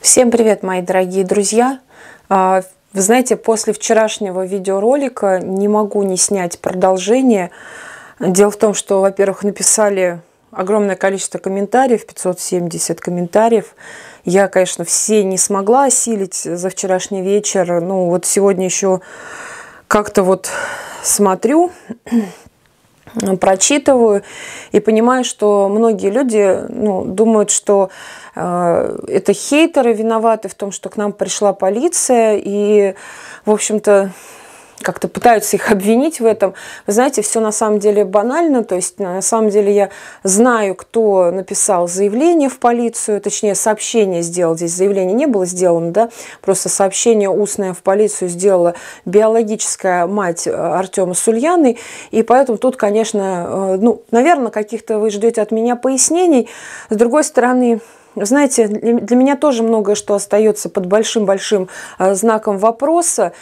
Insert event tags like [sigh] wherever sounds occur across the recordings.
Всем привет, мои дорогие друзья! А, вы знаете, после вчерашнего видеоролика не могу не снять продолжение. Дело в том, что, во-первых, написали огромное количество комментариев, 570 комментариев. Я, конечно, все не смогла осилить за вчерашний вечер. Ну, вот сегодня еще как-то вот смотрю, прочитываю и понимаю, что многие люди ну, думают, что э, это хейтеры виноваты в том, что к нам пришла полиция, и, в общем-то, как-то пытаются их обвинить в этом. Вы знаете, все на самом деле банально, то есть на самом деле я знаю, кто написал заявление в полицию, точнее сообщение сделал, здесь заявление не было сделано, да, просто сообщение устное в полицию сделала биологическая мать э, Артема Сульяны, и поэтому тут, конечно, э, ну, наверное, каких-то вы ждете от меня пояснений. С другой стороны, знаете, для меня тоже многое что остается под большим-большим э, знаком вопроса.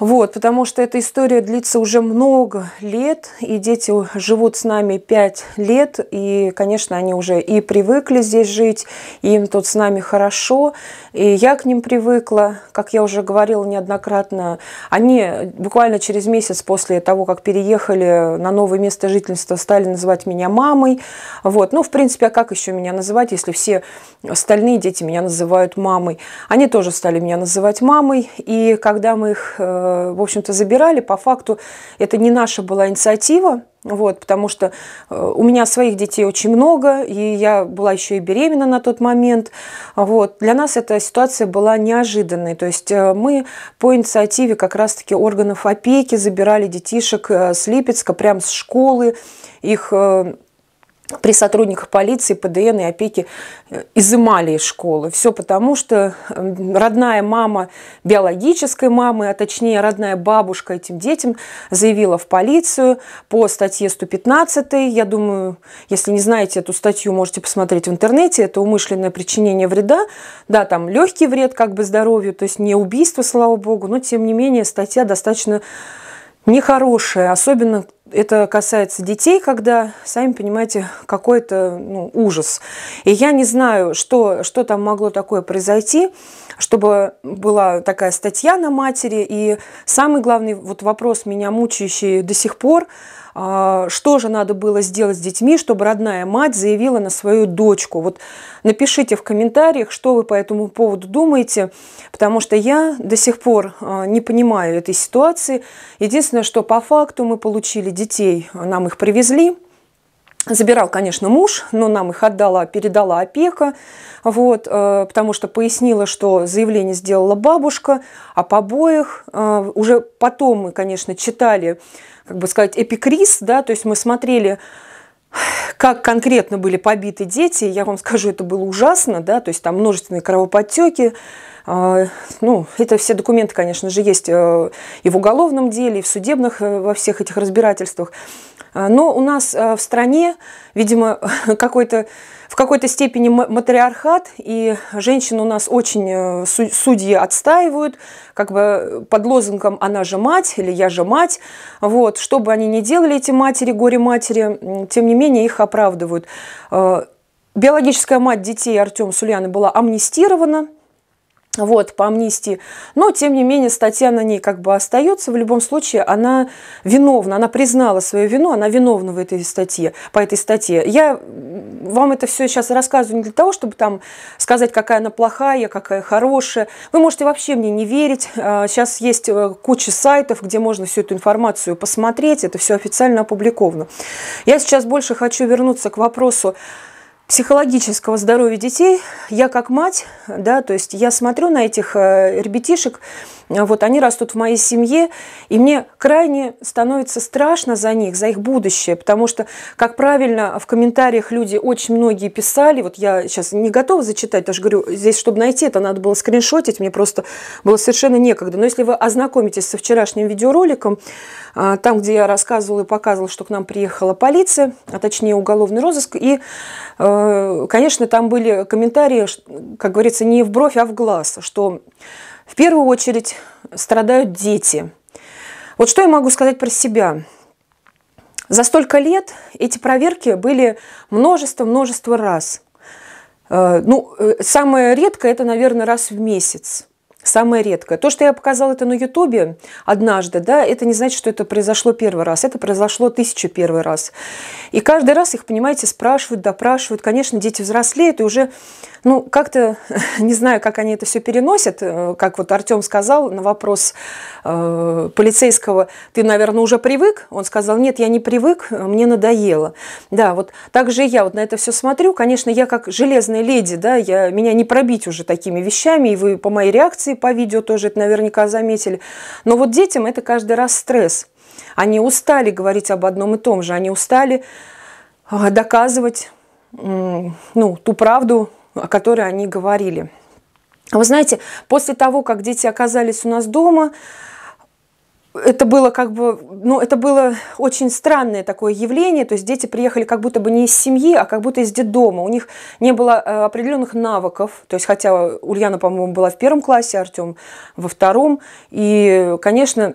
Вот, потому что эта история длится уже много лет, и дети живут с нами 5 лет, и, конечно, они уже и привыкли здесь жить, и им тут с нами хорошо, и я к ним привыкла, как я уже говорила неоднократно. Они буквально через месяц после того, как переехали на новое место жительства, стали называть меня мамой. Вот, ну, в принципе, а как еще меня называть, если все остальные дети меня называют мамой? Они тоже стали меня называть мамой, и когда мы их э, Э, в общем-то, забирали. По факту это не наша была инициатива, вот, потому что э, у меня своих детей очень много, и я была еще и беременна на тот момент. Вот. Для нас эта ситуация была неожиданной. То есть э, мы по инициативе как раз-таки органов опеки забирали детишек с Липецка, прям с школы, их при сотрудниках полиции, ПДН и опеки э, изымали из школы. Все потому, что эм, родная мама биологической мамы, а точнее родная бабушка этим детям заявила в полицию по статье 115. Я думаю, если не знаете эту статью, можете посмотреть в интернете. Это умышленное причинение вреда. Да, там легкий вред как бы здоровью, то есть не убийство, слава богу, но тем не менее статья достаточно нехорошая, особенно это касается детей, когда, сами понимаете, какой-то ну, ужас. И я не знаю, что, что там могло такое произойти чтобы была такая статья на матери. И самый главный вот вопрос, меня мучающий до сих пор, а, что же надо было сделать с детьми, чтобы родная мать заявила на свою дочку. Вот напишите в комментариях, что вы по этому поводу думаете, потому что я до сих пор а, не понимаю этой ситуации. Единственное, что по факту мы получили детей, а, нам их привезли, Забирал, конечно, муж, но нам их отдала, передала опека, вот, э, потому что пояснила, что заявление сделала бабушка о побоях. Э, уже потом мы, конечно, читали, как бы сказать, эпикриз, да, то есть мы смотрели как конкретно были побиты дети, я вам скажу, это было ужасно, да, то есть там множественные кровоподтеки, а, ну, это все документы, конечно же, есть э, и в уголовном деле, и в судебных э, во всех этих разбирательствах. А, но у нас э, в стране, видимо, [laughs] какой-то, в какой-то степени матриархат, и женщин у нас очень судьи отстаивают, как бы под лозунгом «она же мать» или «я же мать». Вот, что бы они ни делали, эти матери, горе-матери, тем не менее их оправдывают. А, биологическая мать детей Артема Сульяна была амнистирована – вот, по амнистии. Но, тем не менее, статья на ней как бы остается. В любом случае, она виновна, она признала свою вину, она виновна в этой статье, по этой статье. Я вам это все сейчас рассказываю не для того, чтобы там сказать, какая она плохая, какая хорошая. Вы можете вообще мне не верить. Сейчас а, есть э, куча сайтов, где можно всю эту информацию посмотреть. Это все официально опубликовано. Я сейчас больше хочу вернуться к вопросу, психологического здоровья детей, я как мать, да, то есть я смотрю на этих э, ребятишек, а вот они растут в моей семье, и мне крайне становится страшно за них, за их будущее, потому что, как правильно в комментариях люди очень многие писали, вот я сейчас не готова зачитать, даже говорю, здесь, чтобы найти это, надо было скриншотить, мне просто было совершенно некогда. Но если вы ознакомитесь со вчерашним видеороликом, а, там, где я рассказывала и показывала, что к нам приехала полиция, а точнее уголовный розыск, и, э, конечно, там были комментарии, как говорится, не в бровь, а в глаз, что в первую очередь страдают дети. Вот что я могу сказать про себя? За столько лет эти проверки были множество-множество раз. Э, ну, э, самое редкое – это, наверное, раз в месяц самое редкое. То, что я показала это на Ютубе однажды, да, это не значит, что это произошло первый раз. Это произошло тысячу первый раз. И каждый раз их, понимаете, спрашивают, допрашивают. Конечно, дети взрослеют и уже, ну, как-то, [laughs] не знаю, как они это все переносят. Э, как вот Артем сказал на вопрос э, полицейского, ты, наверное, уже привык? Он сказал, нет, я не привык, мне надоело. Да, вот так же я вот на это все смотрю. Конечно, я как железная леди, да, я, меня не пробить уже такими вещами, и вы по моей реакции по видео тоже это наверняка заметили. Но вот детям это каждый раз стресс. Они устали говорить об одном и том же, они устали а, доказывать ну, ту правду, о которой они говорили. Вы знаете, после того, как дети оказались у нас дома, это было как бы, ну, это было очень странное такое явление, то есть дети приехали как будто бы не из семьи, а как будто из детдома. У них не было э, определенных навыков, то есть хотя Ульяна, по-моему, была в первом классе, Артем во втором, и, конечно,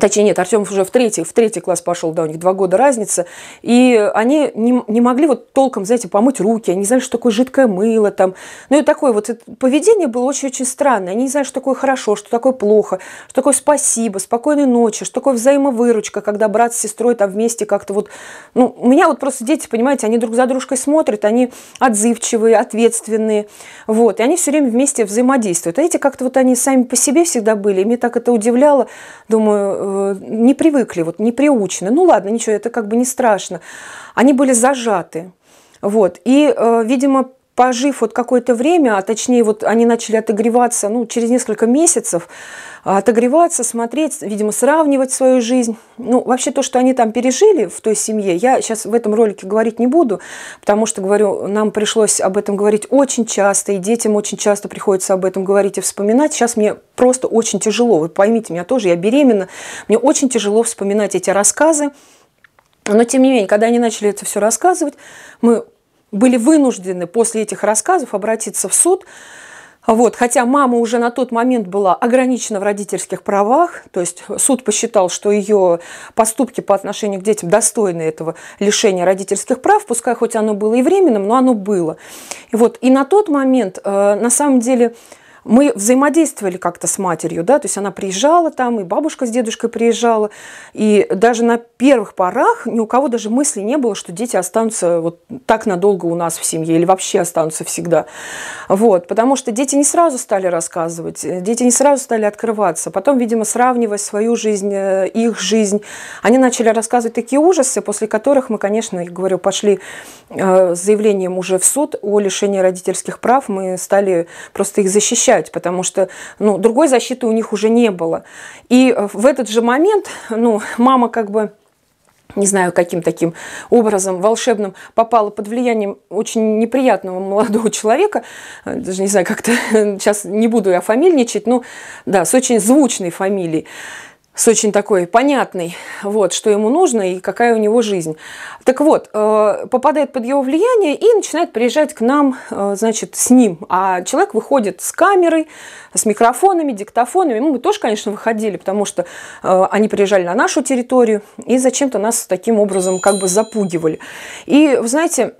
Точнее, нет, Артем уже в третий, в третий класс пошел, да, у них два года разница. И они не, не могли вот толком, знаете, помыть руки, они не знали, что такое жидкое мыло там. Ну и такое вот поведение было очень-очень странное. Они не знали, что такое хорошо, что такое плохо, что такое спасибо, спокойной ночи, что такое взаимовыручка, когда брат с сестрой там вместе как-то вот... Ну, у меня вот просто дети, понимаете, они друг за дружкой смотрят, они отзывчивые, ответственные, вот. И они все время вместе взаимодействуют. А эти как-то вот они сами по себе всегда были, и мне так это удивляло. Думаю, Э, не привыкли, вот не приучены. Ну ладно, ничего, это как бы не страшно. Они были зажаты. Вот. И, э, видимо, пожив вот какое-то время, а точнее вот они начали отогреваться, ну, через несколько месяцев, а, отогреваться, смотреть, видимо, сравнивать свою жизнь. Ну, вообще то, что они там пережили в той семье, я сейчас в этом ролике говорить не буду, потому что, говорю, нам пришлось об этом говорить очень часто, и детям очень часто приходится об этом говорить и вспоминать. Сейчас мне просто очень тяжело, вы поймите меня тоже, я беременна, мне очень тяжело вспоминать эти рассказы, но, тем не менее, когда они начали это все рассказывать, мы были вынуждены после этих рассказов обратиться в суд. Вот, хотя мама уже на тот момент была ограничена в родительских правах, то есть суд посчитал, что ее поступки по отношению к детям достойны этого лишения родительских прав, пускай хоть оно было и временным, но оно было. И вот, и на тот момент, э, на самом деле, мы взаимодействовали как-то с матерью, да, то есть она приезжала там, и бабушка с дедушкой приезжала, и даже на первых порах ни у кого даже мысли не было, что дети останутся вот так надолго у нас в семье или вообще останутся всегда. Вот, потому что дети не сразу стали рассказывать, э, дети не сразу стали открываться. Потом, видимо, сравнивая свою жизнь, э, их жизнь, они начали рассказывать такие ужасы, после которых мы, конечно, я говорю, пошли э, с заявлением уже в суд о лишении родительских прав, мы стали просто их защищать защищать, потому что ну, другой защиты у них уже не было. И э, в этот же момент ну, мама как бы не знаю, каким таким образом волшебным, попала под влиянием очень неприятного молодого человека. Э, даже не знаю, как-то [laughs] сейчас не буду я фамильничать, но да, с очень звучной фамилией с очень такой понятной, вот, что ему нужно и какая у него жизнь. Так вот, э, попадает под его влияние и начинает приезжать к нам, э, значит, с ним. А человек выходит с камерой, с микрофонами, диктофонами. мы тоже, конечно, выходили, потому что э, они приезжали на нашу территорию и зачем-то нас таким образом как бы запугивали. И, вы знаете,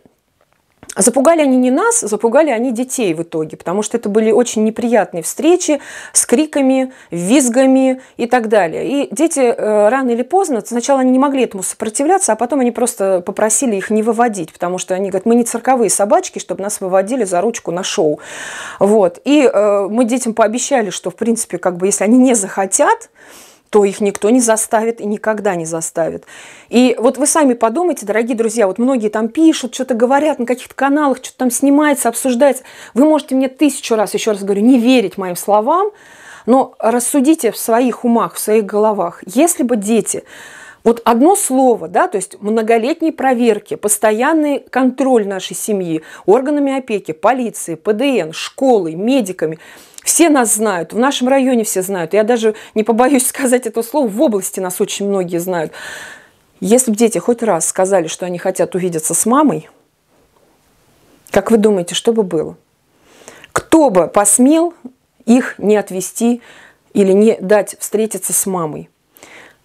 Запугали они не нас, запугали они детей в итоге, потому что это были очень неприятные встречи с криками, визгами и так далее. И дети э, рано или поздно, сначала они не могли этому сопротивляться, а потом они просто попросили их не выводить, потому что они говорят, мы не цирковые собачки, чтобы нас выводили за ручку на шоу. Вот. И э, мы детям пообещали, что, в принципе, как бы, если они не захотят, то их никто не заставит и никогда не заставит. И вот вы сами подумайте, дорогие друзья, вот многие там пишут, что-то говорят на каких-то каналах, что-то там снимается, обсуждается. Вы можете мне тысячу раз, еще раз говорю, не верить моим словам, но рассудите в своих умах, в своих головах. Если бы дети вот одно слово, да, то есть многолетние проверки, постоянный контроль нашей семьи, органами опеки, полиции, ПДН, школой, медиками. Все нас знают, в нашем районе все знают. Я даже не побоюсь [laughs] сказать это слово, в области нас очень многие знают. Если бы дети хоть раз сказали, что они хотят увидеться с мамой, как вы думаете, что бы было? Кто бы посмел их не отвести или не дать встретиться с мамой?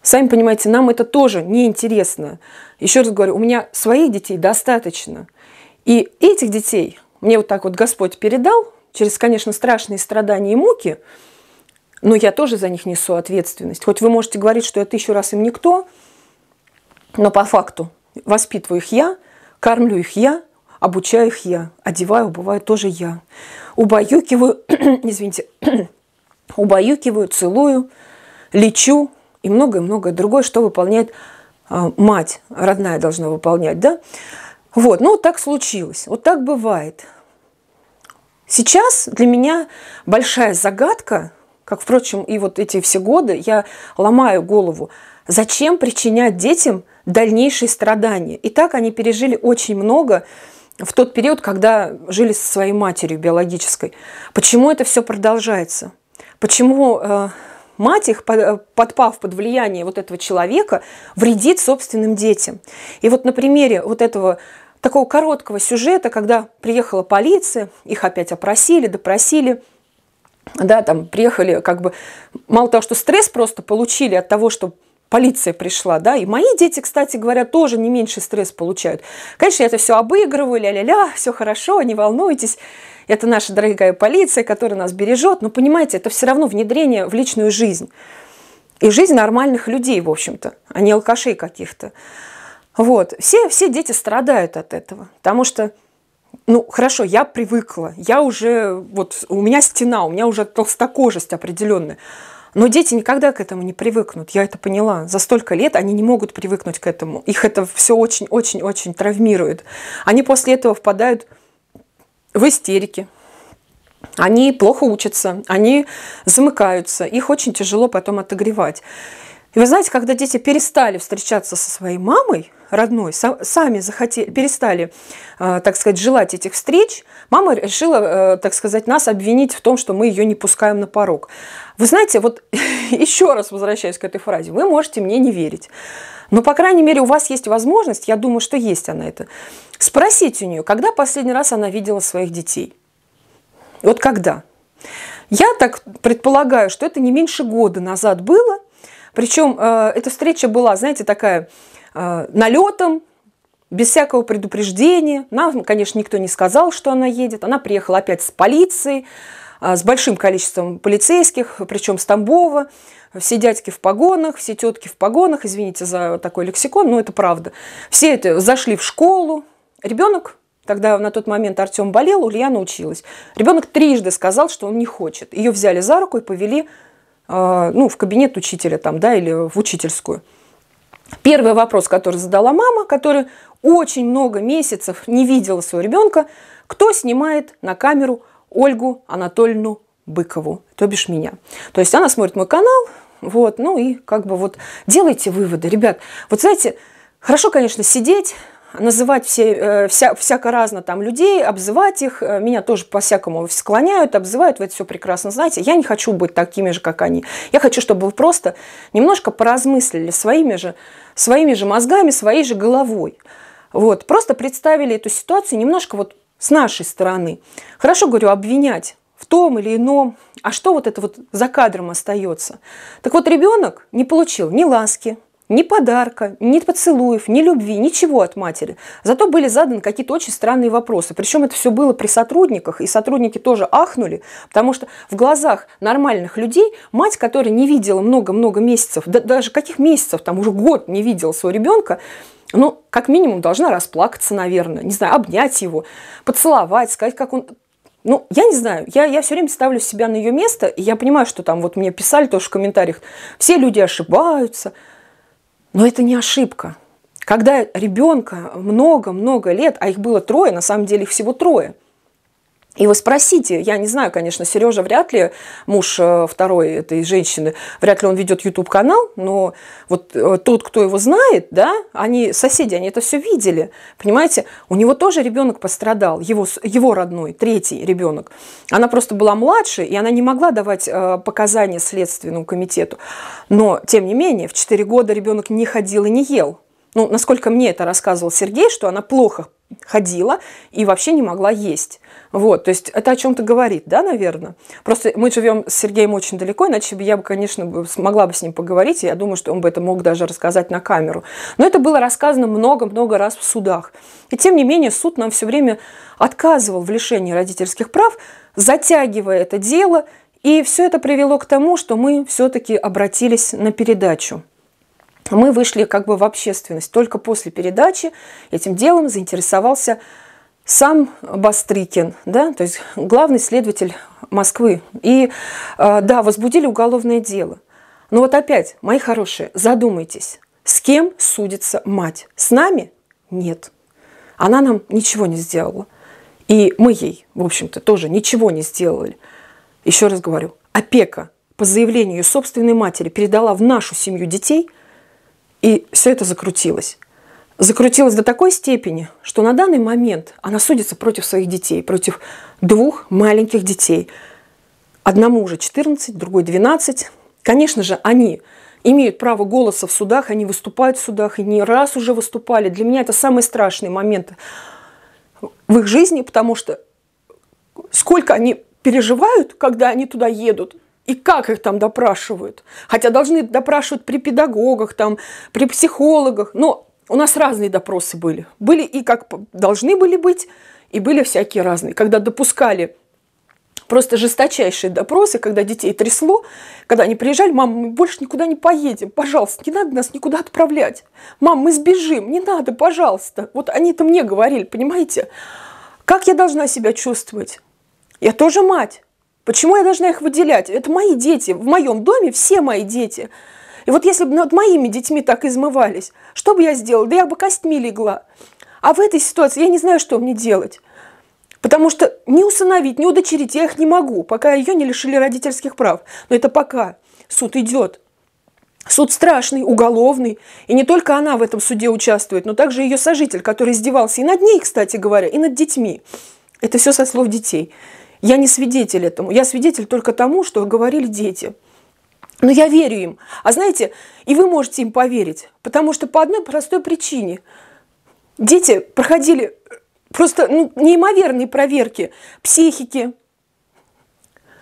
Сами понимаете, нам это тоже неинтересно. Еще раз говорю, у меня своих детей достаточно. И этих детей мне вот так вот Господь передал, через, конечно, страшные страдания и муки, но я тоже за них несу ответственность. Хоть вы можете говорить, что я тысячу раз им никто, но по факту воспитываю их я, кормлю их я, обучаю их я, одеваю, убываю тоже я. Убаюкиваю, [clears throat] извините, [clears throat] убаюкиваю, целую, лечу, и многое-многое другое, что выполняет а, мать, родная должна выполнять, да? Вот, ну вот так случилось, вот так бывает. Сейчас для меня большая загадка, как, впрочем, и вот эти все годы, я ломаю голову, зачем причинять детям дальнейшие страдания. И так они пережили очень много в тот период, когда жили со своей матерью биологической. Почему это все продолжается? Почему э, мать их, э, подпав под влияние вот этого человека, вредит собственным детям. И вот на примере вот этого такого короткого сюжета, когда приехала полиция, их опять опросили, допросили, да, там приехали как бы, мало того, что стресс просто получили от того, что полиция пришла, да, и мои дети, кстати говоря, тоже не меньше стресс получают. Конечно, это все обыгрываю, ля-ля-ля, все хорошо, не волнуйтесь это наша дорогая полиция, которая нас бережет, но понимаете, это все равно внедрение в личную жизнь. И жизнь нормальных людей, в общем-то, а не алкашей каких-то. Вот. Все, все дети страдают от этого, потому что ну, хорошо, я привыкла, я уже, вот, у меня стена, у меня уже толстокожесть определенная. Но дети никогда к этому не привыкнут, я это поняла. За столько лет они не могут привыкнуть к этому. Их это все очень-очень-очень травмирует. Они после этого впадают в истерике. Они плохо учатся, они замыкаются, их очень тяжело потом отогревать. И вы знаете, когда дети перестали встречаться со своей мамой, родной, сами захотели, перестали, э, так сказать, желать этих встреч, мама решила, э, так сказать, нас обвинить в том, что мы ее не пускаем на порог. Вы знаете, вот [laughs] еще раз возвращаясь к этой фразе, вы можете мне не верить. Но, по крайней мере, у вас есть возможность, я думаю, что есть она это, спросить у нее, когда последний раз она видела своих детей. Вот когда? Я так предполагаю, что это не меньше года назад было – причем э, эта встреча была, знаете, такая э, налетом, без всякого предупреждения. Нам, конечно, никто не сказал, что она едет. Она приехала опять с полицией, э, с большим количеством полицейских, причем с Тамбова. Все дядьки в погонах, все тетки в погонах, извините за такой лексикон, но это правда. Все это зашли в школу. Ребенок, тогда на тот момент Артем болел, Ульяна училась. Ребенок трижды сказал, что он не хочет. Ее взяли за руку и повели а, ну, в кабинет учителя там, да, или в учительскую. Первый вопрос, который задала мама, которая очень много месяцев не видела своего ребенка, кто снимает на камеру Ольгу Анатольевну Быкову, то бишь меня. То есть она смотрит мой канал, вот, ну и как бы вот делайте выводы. Ребят, вот знаете, хорошо, конечно, сидеть, называть все, э, вся, всяко разно там людей, обзывать их. Э, меня тоже по-всякому склоняют, обзывают, вы это все прекрасно знаете. Я не хочу быть такими же, как они. Я хочу, чтобы вы просто немножко поразмыслили своими же, своими же мозгами, своей же головой. Вот, просто представили эту ситуацию немножко вот с нашей стороны. Хорошо, говорю, обвинять в том или ином. А что вот это вот за кадром остается? Так вот, ребенок не получил ни ласки, ни подарка, ни поцелуев, ни любви, ничего от матери. Зато были заданы какие-то очень странные вопросы. Причем это все было при сотрудниках, и сотрудники тоже ахнули, потому что в глазах нормальных людей мать, которая не видела много-много месяцев, да, даже каких месяцев, там уже год не видела своего ребенка, ну, как минимум, должна расплакаться, наверное, не знаю, обнять его, поцеловать, сказать, как он, ну, я не знаю, я, я все время ставлю себя на ее место, и я понимаю, что там вот мне писали тоже в комментариях, все люди ошибаются, но это не ошибка. Когда ребенка много-много лет, а их было трое, на самом деле их всего трое – и вы спросите, я не знаю, конечно, Сережа вряд ли, муж э, второй этой женщины, вряд ли он ведет YouTube-канал, но вот э, тот, кто его знает, да, они, соседи, они это все видели, понимаете, у него тоже ребенок пострадал, его, его родной, третий ребенок. Она просто была младше, и она не могла давать э, показания следственному комитету. Но, тем не менее, в 4 года ребенок не ходил и не ел. Ну, насколько мне это рассказывал Сергей, что она плохо ходила и вообще не могла есть. Вот, то есть это о чем-то говорит, да, наверное. Просто мы живем с Сергеем очень далеко, иначе бы я бы, конечно, смогла бы с ним поговорить, и я думаю, что он бы это мог даже рассказать на камеру. Но это было рассказано много-много раз в судах. И тем не менее суд нам все время отказывал в лишении родительских прав, затягивая это дело, и все это привело к тому, что мы все-таки обратились на передачу. Мы вышли как бы в общественность. Только после передачи этим делом заинтересовался сам Бастрыкин, да, то есть главный следователь Москвы. И э, да, возбудили уголовное дело. Но вот опять, мои хорошие, задумайтесь, с кем судится мать? С нами? Нет. Она нам ничего не сделала. И мы ей, в общем-то, тоже ничего не сделали. Еще раз говорю, опека по заявлению собственной матери передала в нашу семью детей, и все это закрутилось закрутилась до такой степени, что на данный момент она судится против своих детей, против двух маленьких детей. Одному уже 14, другой 12. Конечно же, они имеют право голоса в судах, они выступают в судах, и не раз уже выступали. Для меня это самый страшный момент в их жизни, потому что сколько они переживают, когда они туда едут, и как их там допрашивают. Хотя должны допрашивать при педагогах, там, при психологах, но у нас разные допросы были. Были и как должны были быть, и были всякие разные. Когда допускали просто жесточайшие допросы, когда детей трясло, когда они приезжали, мам, мы больше никуда не поедем, пожалуйста, не надо нас никуда отправлять. Мам, мы сбежим, не надо, пожалуйста. Вот они это мне говорили, понимаете? Как я должна себя чувствовать? Я тоже мать. Почему я должна их выделять? Это мои дети. В моем доме все мои дети. И вот если бы над моими детьми так измывались, что бы я сделала? Да я бы костьми легла. А в этой ситуации я не знаю, что мне делать. Потому что не усыновить, не удочерить я их не могу, пока ее не лишили родительских прав. Но это пока. Суд идет. Суд страшный, уголовный. И не только она в этом суде участвует, но также ее сожитель, который издевался и над ней, кстати говоря, и над детьми. Это все со слов детей. Я не свидетель этому. Я свидетель только тому, что говорили дети. Но я верю им. А знаете, и вы можете им поверить. Потому что по одной простой причине. Дети проходили э, просто ну, неимоверные проверки психики,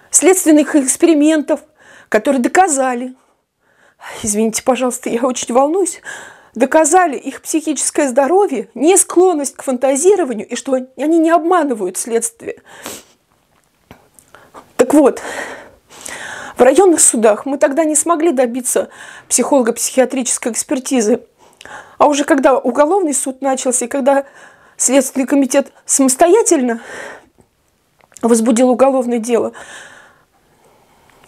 следственных экспериментов, которые доказали, извините, пожалуйста, я очень волнуюсь, доказали их психическое здоровье, не склонность к фантазированию и что они не обманывают следствие. Так вот, в районных судах мы тогда не смогли добиться психолого-психиатрической экспертизы. А уже когда уголовный суд начался, и когда Следственный комитет самостоятельно возбудил уголовное дело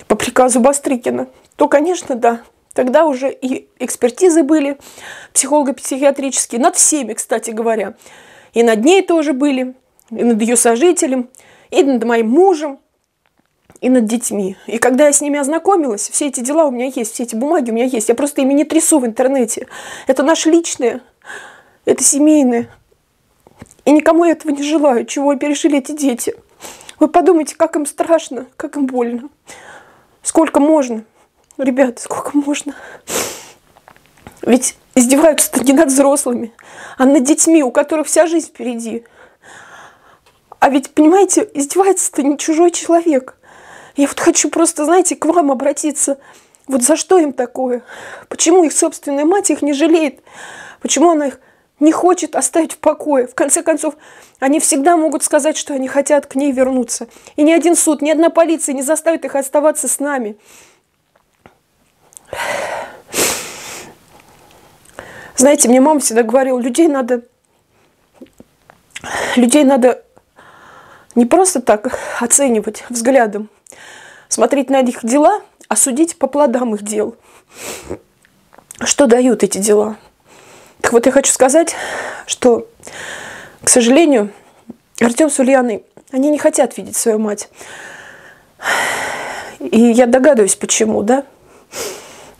по приказу Бастрыкина, то, конечно, да, тогда уже и экспертизы были психолого-психиатрические, над всеми, кстати говоря. И над ней тоже были, и над ее сожителем, и над моим мужем – и над детьми. И когда я с ними ознакомилась, все эти дела у меня есть, все эти бумаги у меня есть. Я просто ими не трясу в интернете. Это наши личные, это семейные. И никому я этого не желаю, чего пережили эти дети. Вы подумайте, как им страшно, как им больно. Сколько можно? Ребята, сколько можно? Ведь издеваются-то не над взрослыми, а над детьми, у которых вся жизнь впереди. А ведь, понимаете, издевается-то не чужой человек. Я вот хочу просто, знаете, к вам обратиться. Вот за что им такое? Почему их собственная мать их не жалеет? Почему она их не хочет оставить в покое. В конце концов, они всегда могут сказать, что они хотят к ней вернуться. И ни один суд, ни одна полиция не заставит их оставаться с нами. Знаете, мне мама всегда говорила, людей надо, людей надо не просто так оценивать взглядом, смотреть на их дела, а судить по плодам их дел. Что дают эти дела? Так вот, я хочу сказать, что, к сожалению, Артем с Ульяной, они не хотят видеть свою мать. И я догадываюсь, почему, да?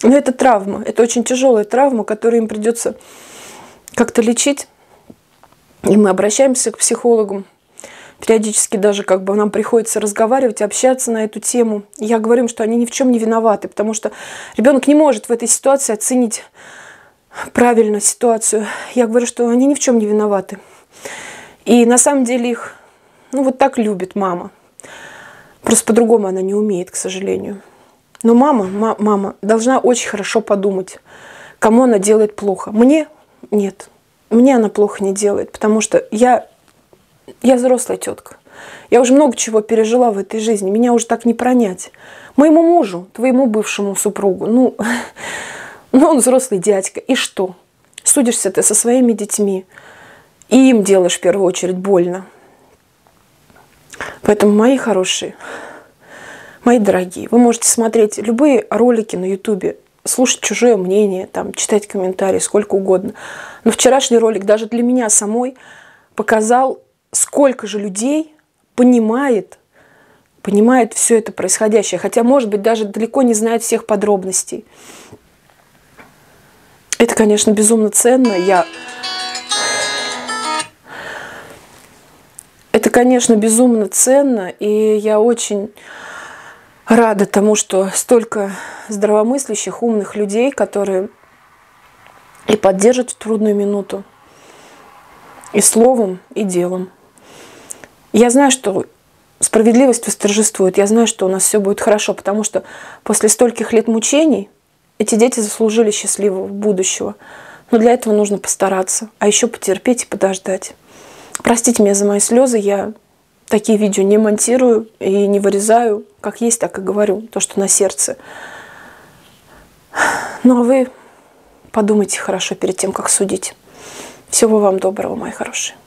Но это травма, это очень тяжелая травма, которую им придется как-то лечить. И мы обращаемся к психологам, периодически даже как бы нам приходится разговаривать, общаться на эту тему. И я говорю им, что они ни в чем не виноваты, потому что ребенок не может в этой ситуации оценить правильно ситуацию. Я говорю, что они ни в чем не виноваты. И на самом деле их ну, вот так любит мама. Просто по-другому она не умеет, к сожалению. Но мама, мама должна очень хорошо подумать, кому она делает плохо. Мне нет. Мне она плохо не делает, потому что я я взрослая тетка. Я уже много чего пережила в этой жизни. Меня уже так не пронять. Моему мужу, твоему бывшему супругу, ну, [laughs] ну он взрослый дядька. И что? Судишься ты со своими детьми. И им делаешь в первую очередь больно. Поэтому, мои хорошие, мои дорогие, вы можете смотреть любые ролики на ютубе, слушать чужое мнение, там, читать комментарии, сколько угодно. Но вчерашний ролик даже для меня самой показал сколько же людей понимает, понимает все это происходящее, хотя, может быть, даже далеко не знает всех подробностей. Это, конечно, безумно ценно. Я... Это, конечно, безумно ценно, и я очень рада тому, что столько здравомыслящих, умных людей, которые и поддержат в трудную минуту и словом, и делом. Я знаю, что справедливость восторжествует. Я знаю, что у нас все будет хорошо, потому что после стольких лет мучений эти дети заслужили счастливого будущего. Но для этого нужно постараться, а еще потерпеть и подождать. Простите меня за мои слезы, я такие видео не монтирую и не вырезаю. Как есть, так и говорю, то, что на сердце. Ну а вы подумайте хорошо перед тем, как судить. Всего вам доброго, мои хорошие.